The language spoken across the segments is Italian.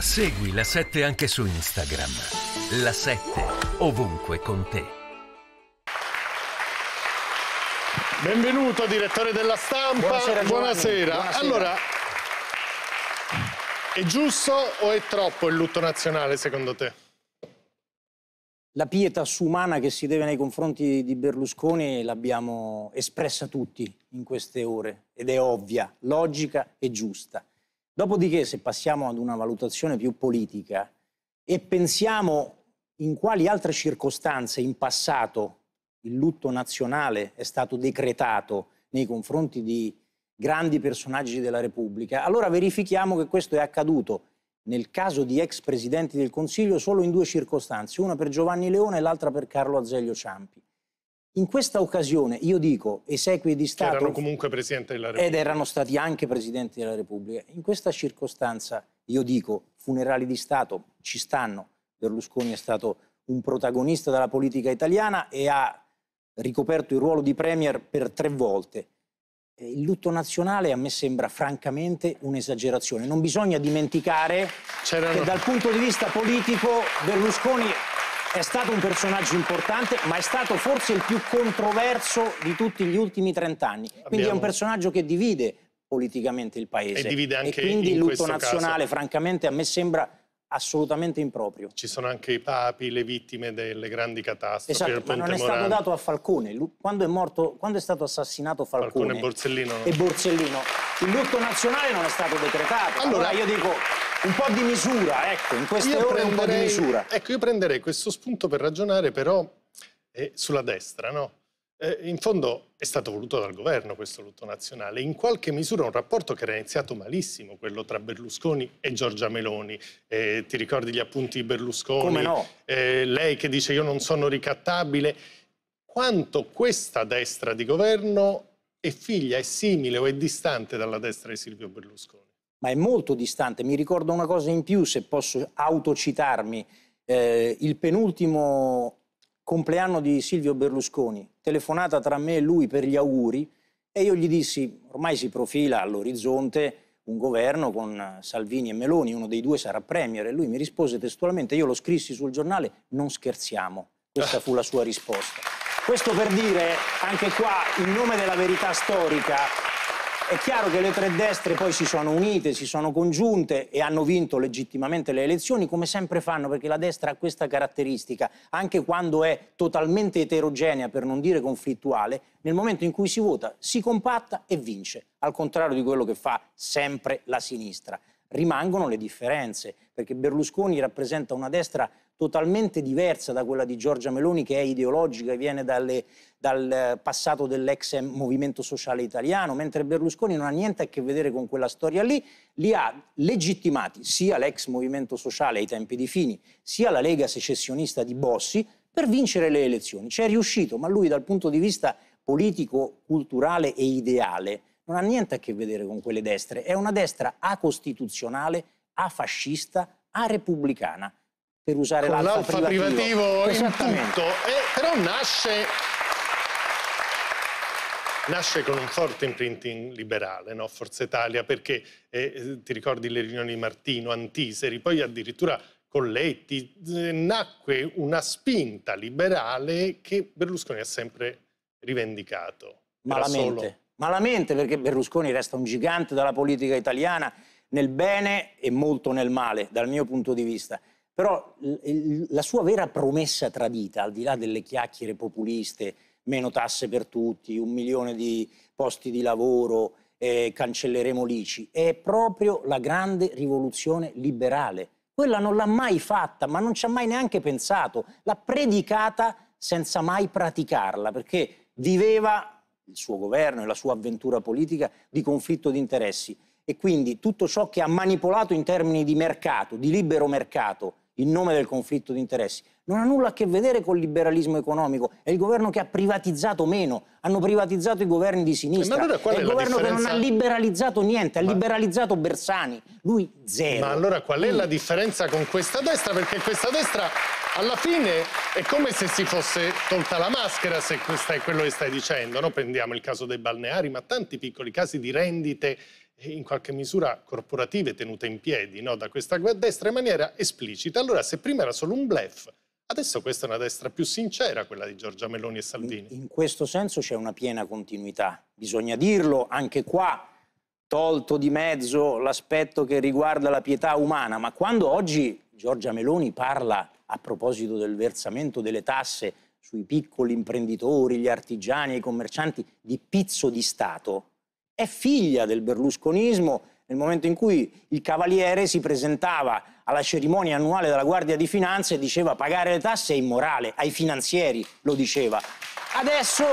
Segui la 7 anche su Instagram. La 7 ovunque con te. Benvenuto direttore della stampa. Buonasera. Buonasera. Buonasera. Allora, è giusto o è troppo il lutto nazionale secondo te? La pietà umana che si deve nei confronti di Berlusconi l'abbiamo espressa tutti in queste ore ed è ovvia, logica e giusta. Dopodiché, se passiamo ad una valutazione più politica e pensiamo in quali altre circostanze in passato il lutto nazionale è stato decretato nei confronti di grandi personaggi della Repubblica, allora verifichiamo che questo è accaduto nel caso di ex presidenti del Consiglio solo in due circostanze, una per Giovanni Leone e l'altra per Carlo Azeglio Ciampi. In questa occasione io dico esequie di Stato... Che erano comunque Presidente della Repubblica. Ed erano stati anche Presidenti della Repubblica. In questa circostanza io dico funerali di Stato ci stanno. Berlusconi è stato un protagonista della politica italiana e ha ricoperto il ruolo di Premier per tre volte. Eh, il lutto nazionale a me sembra francamente un'esagerazione. Non bisogna dimenticare che dal punto di vista politico Berlusconi è stato un personaggio importante, ma è stato forse il più controverso di tutti gli ultimi trent'anni. Quindi Abbiamo... è un personaggio che divide politicamente il paese. E divide anche e quindi il lutto nazionale, caso. francamente, a me sembra assolutamente improprio. Ci sono anche i papi, le vittime delle grandi catastrofi. Esatto, ma non è stato dato a Falcone. Quando è, morto, quando è stato assassinato Falcone, Falcone e Borsellino, no? e Borsellino, il lutto nazionale non è stato decretato. Allora, allora io dico, un po' di misura, ecco, in queste io ore prenderei, un po' di misura. Ecco, io prenderei questo spunto per ragionare però eh, sulla destra, no? Eh, in fondo è stato voluto dal governo questo lutto nazionale, in qualche misura un rapporto che era iniziato malissimo, quello tra Berlusconi e Giorgia Meloni. Eh, ti ricordi gli appunti di Berlusconi? Come no? Eh, lei che dice io non sono ricattabile. Quanto questa destra di governo è figlia, è simile o è distante dalla destra di Silvio Berlusconi? ma è molto distante. Mi ricordo una cosa in più, se posso autocitarmi, eh, il penultimo compleanno di Silvio Berlusconi, telefonata tra me e lui per gli auguri, e io gli dissi, ormai si profila all'orizzonte un governo con Salvini e Meloni, uno dei due sarà premier, e lui mi rispose testualmente, io lo scrissi sul giornale, non scherziamo. Questa fu la sua risposta. Questo per dire, anche qua, in nome della verità storica, è chiaro che le tre destre poi si sono unite, si sono congiunte e hanno vinto legittimamente le elezioni, come sempre fanno, perché la destra ha questa caratteristica, anche quando è totalmente eterogenea, per non dire conflittuale, nel momento in cui si vota si compatta e vince, al contrario di quello che fa sempre la sinistra rimangono le differenze, perché Berlusconi rappresenta una destra totalmente diversa da quella di Giorgia Meloni che è ideologica e viene dalle, dal passato dell'ex movimento sociale italiano, mentre Berlusconi non ha niente a che vedere con quella storia lì, li ha legittimati sia l'ex movimento sociale ai tempi di Fini, sia la Lega secessionista di Bossi per vincere le elezioni. Ci è riuscito, ma lui dal punto di vista politico, culturale e ideale non ha niente a che vedere con quelle destre, è una destra acostituzionale, afascista, a repubblicana per usare con l'alfa, l'alfa privativo. privativo in tutto, e, però nasce, nasce con un forte imprinting liberale, no? Forza Italia, perché eh, eh ti ricordi le riunioni di Martino, Antiseri, poi addirittura Colletti, eh, nacque una spinta liberale che Berlusconi ha sempre rivendicato. Malamente malamente perché Berlusconi resta un gigante della politica italiana nel bene e molto nel male, dal mio punto di vista. Però la sua vera promessa tradita, al di là delle chiacchiere populiste, meno tasse per tutti, un milione di posti di lavoro, eh, cancelleremo l'ICI, è proprio la grande rivoluzione liberale. Quella non l'ha mai fatta, ma non ci ha mai neanche pensato. L'ha predicata senza mai praticarla, perché viveva il suo governo e la sua avventura politica di conflitto di interessi e quindi tutto ciò che ha manipolato in termini di mercato, di libero mercato, in nome del conflitto di interessi, non ha nulla a che vedere col liberalismo economico. È il governo che ha privatizzato meno. Hanno privatizzato i governi di eh, sinistra. Ma allora qual è, è il governo differenza... che non ha liberalizzato niente, Ma... ha liberalizzato Bersani. Lui zero. Ma allora qual è la differenza con questa destra? Perché questa destra alla fine è come se si fosse tolta la maschera, se questo è quello che stai dicendo. No? Prendiamo il caso dei balneari, ma tanti piccoli casi di rendite eh, in qualche misura corporative tenute in piedi no? da questa destra in maniera esplicita. Allora, se prima era solo un blef, adesso questa è una destra più sincera, quella di Giorgia Meloni e Salvini. In, in questo senso c'è una piena continuità, bisogna dirlo anche qua tolto di mezzo l'aspetto che riguarda la pietà umana, ma quando oggi Giorgia Meloni parla a proposito del versamento delle tasse sui piccoli imprenditori, gli artigiani e i commercianti di pizzo di Stato, è figlia del berlusconismo nel momento in cui il cavaliere si presentava alla cerimonia annuale della Guardia di Finanza e diceva pagare le tasse è immorale, ai finanzieri lo diceva. Adesso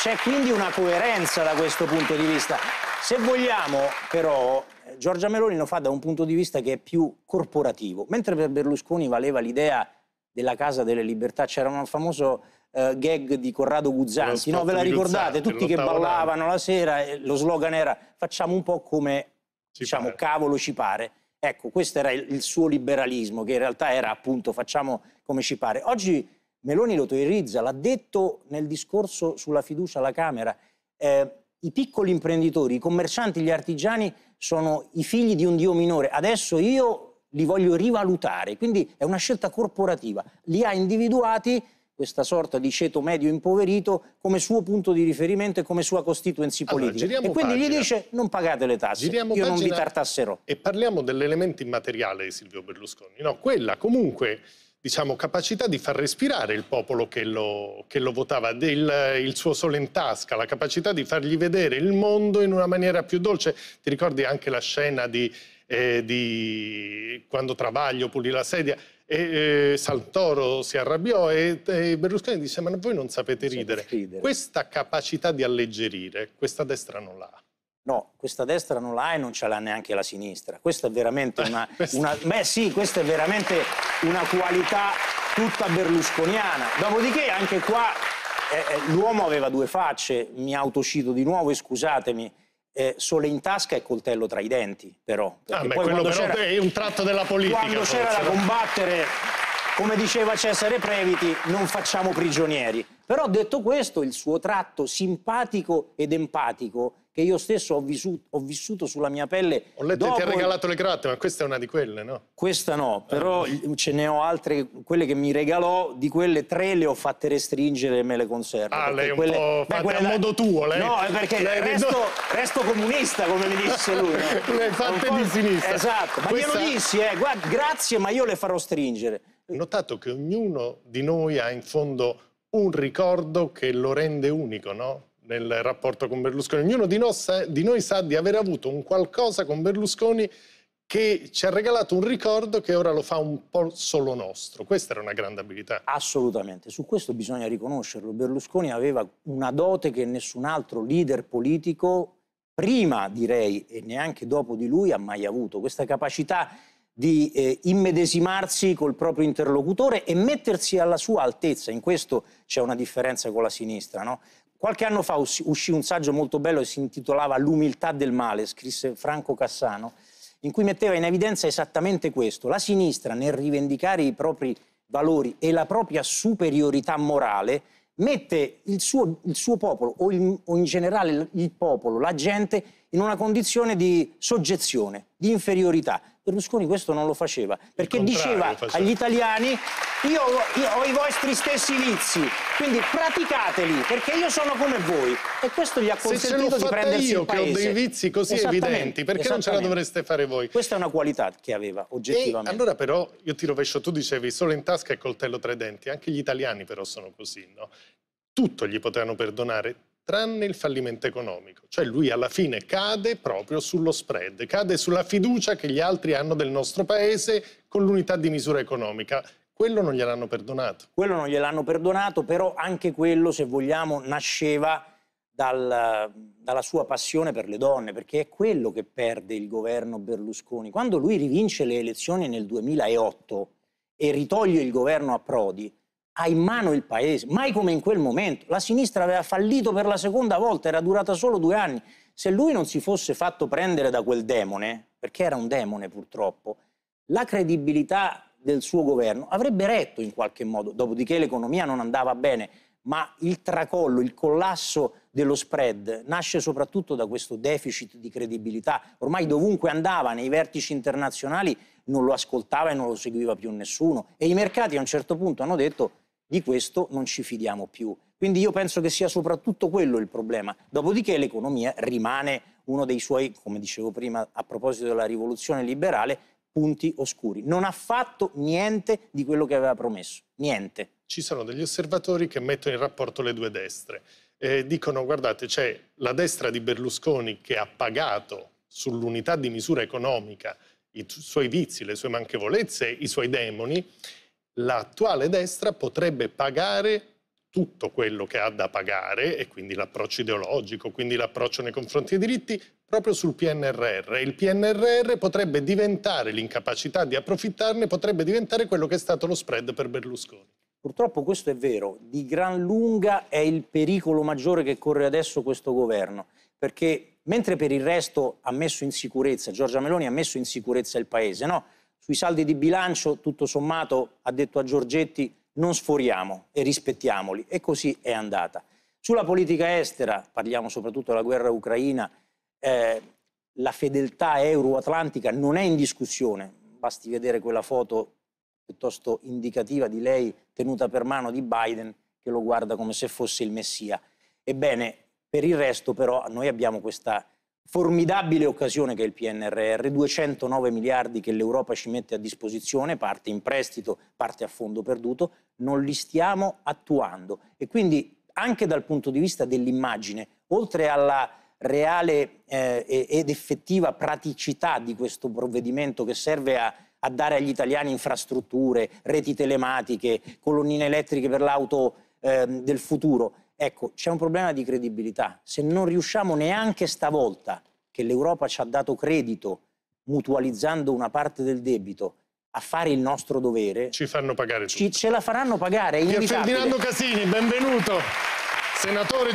c'è quindi una coerenza da questo punto di vista. Se vogliamo però Giorgia Meloni lo fa da un punto di vista che è più corporativo, mentre per Berlusconi valeva l'idea della Casa delle Libertà, c'era un famoso uh, gag di Corrado Guzzanti, no? ve la ricordate? Guzzanti, Tutti che ballavano la sera, lo slogan era facciamo un po' come ci diciamo pare. cavolo ci pare. Ecco, questo era il, il suo liberalismo, che in realtà era appunto facciamo come ci pare. Oggi Meloni lo teorizza, l'ha detto nel discorso sulla fiducia alla Camera. Eh, I piccoli imprenditori, i commercianti, gli artigiani sono i figli di un Dio minore. Adesso io li voglio rivalutare, quindi è una scelta corporativa. Li ha individuati questa sorta di ceto medio impoverito come suo punto di riferimento e come sua constituency allora, politica. e quindi pagina. gli dice non pagate le tasse, giriamo io non vi tartasserò. E parliamo dell'elemento immateriale di Silvio Berlusconi. No, quella comunque diciamo, capacità di far respirare il popolo che lo, che lo votava, del, il suo sole in tasca, la capacità di fargli vedere il mondo in una maniera più dolce. Ti ricordi anche la scena di, eh, di quando Travaglio pulì la sedia? E, eh, Santoro si arrabbiò e, e, Berlusconi disse ma voi non sapete ridere. Questa capacità di alleggerire, questa destra non l'ha. No, questa destra non l'ha e non ce l'ha neanche la sinistra. Questa è veramente una, una, beh sì, questa è veramente una qualità tutta berlusconiana. Dopodiché anche qua eh, eh, l'uomo aveva due facce, mi autocito di nuovo e scusatemi. Eh, sole in tasca e coltello tra i denti, però. Ah, beh, quello però è un tratto della politica. Quando c'era da combattere, come diceva Cesare Previti, non facciamo prigionieri. Però detto questo, il suo tratto simpatico ed empatico che io stesso ho vissuto, ho vissuto sulla mia pelle. Ho letto dopo... che ti ha regalato le gratte, ma questa è una di quelle, no? Questa no, però eh. ce ne ho altre, quelle che mi regalò, di quelle tre le ho fatte restringere e me le conservo. Ah, lei un quelle... po' fatta quelle... a modo tuo, lei? No, perché lei... Resto, resto, comunista, come mi disse lui. No? le fatte di sinistra. Esatto, ma questa... glielo dissi, eh, guarda, grazie, ma io le farò stringere. Ho notato che ognuno di noi ha in fondo un ricordo che lo rende unico, no? nel rapporto con Berlusconi. Ognuno di noi, sa, di noi sa di aver avuto un qualcosa con Berlusconi che ci ha regalato un ricordo che ora lo fa un po' solo nostro. Questa era una grande abilità. Assolutamente, su questo bisogna riconoscerlo. Berlusconi aveva una dote che nessun altro leader politico, prima direi e neanche dopo di lui, ha mai avuto. Questa capacità di eh, immedesimarsi col proprio interlocutore e mettersi alla sua altezza. In questo c'è una differenza con la sinistra, no? Qualche anno fa uscì un saggio molto bello che si intitolava L'umiltà del male, scrisse Franco Cassano, in cui metteva in evidenza esattamente questo. La sinistra, nel rivendicare i propri valori e la propria superiorità morale, mette il suo, il suo popolo o, il, o in generale il popolo, la gente, in una condizione di soggezione, di inferiorità, Berlusconi questo non lo faceva, perché diceva faceva. agli italiani io, io, ho i vostri stessi vizi, quindi praticateli, perché io sono come voi. E questo gli ha consentito di prendersi io il paese. che ho dei vizi così evidenti, perché non ce la dovreste fare voi? Questa è una qualità che aveva, oggettivamente. E allora però, io ti rovescio, tu dicevi solo in tasca e coltello tra i denti, anche gli italiani però sono così, no? Tutto gli potevano perdonare, tranne il fallimento economico. Cioè lui alla fine cade proprio sullo spread, cade sulla fiducia che gli altri hanno del nostro paese con l'unità di misura economica. Quello non gliel'hanno perdonato. Quello non gliel'hanno perdonato, però anche quello, se vogliamo, nasceva dal, dalla sua passione per le donne, perché è quello che perde il governo Berlusconi. Quando lui rivince le elezioni nel 2008 e ritoglie il governo a Prodi, ha in mano il paese, mai come in quel momento. La sinistra aveva fallito per la seconda volta, era durata solo due anni. Se lui non si fosse fatto prendere da quel demone, perché era un demone purtroppo, la credibilità del suo governo avrebbe retto in qualche modo, dopodiché l'economia non andava bene, ma il tracollo, il collasso dello spread nasce soprattutto da questo deficit di credibilità. Ormai dovunque andava, nei vertici internazionali, non lo ascoltava e non lo seguiva più nessuno. E i mercati a un certo punto hanno detto di questo non ci fidiamo più. Quindi io penso che sia soprattutto quello il problema. Dopodiché l'economia rimane uno dei suoi, come dicevo prima a proposito della rivoluzione liberale, punti oscuri. Non ha fatto niente di quello che aveva promesso, niente. Ci sono degli osservatori che mettono in rapporto le due destre. Eh, dicono, guardate, c'è la destra di Berlusconi che ha pagato sull'unità di misura economica i suoi vizi, le sue manchevolezze, i suoi demoni, l'attuale destra potrebbe pagare tutto quello che ha da pagare e quindi l'approccio ideologico, quindi l'approccio nei confronti dei diritti proprio sul PNRR. Il PNRR potrebbe diventare, l'incapacità di approfittarne potrebbe diventare quello che è stato lo spread per Berlusconi. Purtroppo questo è vero, di gran lunga è il pericolo maggiore che corre adesso questo governo, perché mentre per il resto ha messo in sicurezza, Giorgia Meloni ha messo in sicurezza il paese, no? Sui saldi di bilancio, tutto sommato, ha detto a Giorgetti, non sforiamo e rispettiamoli. E così è andata. Sulla politica estera, parliamo soprattutto della guerra ucraina, eh, la fedeltà euroatlantica non è in discussione. Basti vedere quella foto piuttosto indicativa di lei tenuta per mano di Biden che lo guarda come se fosse il Messia. Ebbene, per il resto però noi abbiamo questa formidabile occasione che è il PNRR, 209 miliardi che l'Europa ci mette a disposizione, parte in prestito, parte a fondo perduto, non li stiamo attuando. E quindi anche dal punto di vista dell'immagine, oltre alla reale eh, ed effettiva praticità di questo provvedimento che serve a, a dare agli italiani infrastrutture, reti telematiche, colonnine elettriche per l'auto eh, del futuro, Ecco, c'è un problema di credibilità. Se non riusciamo neanche stavolta, che l'Europa ci ha dato credito mutualizzando una parte del debito, a fare il nostro dovere... Ci fanno pagare tutto. Ci, ce la faranno pagare, è inevitabile. Ferdinando Casini, benvenuto. Senatore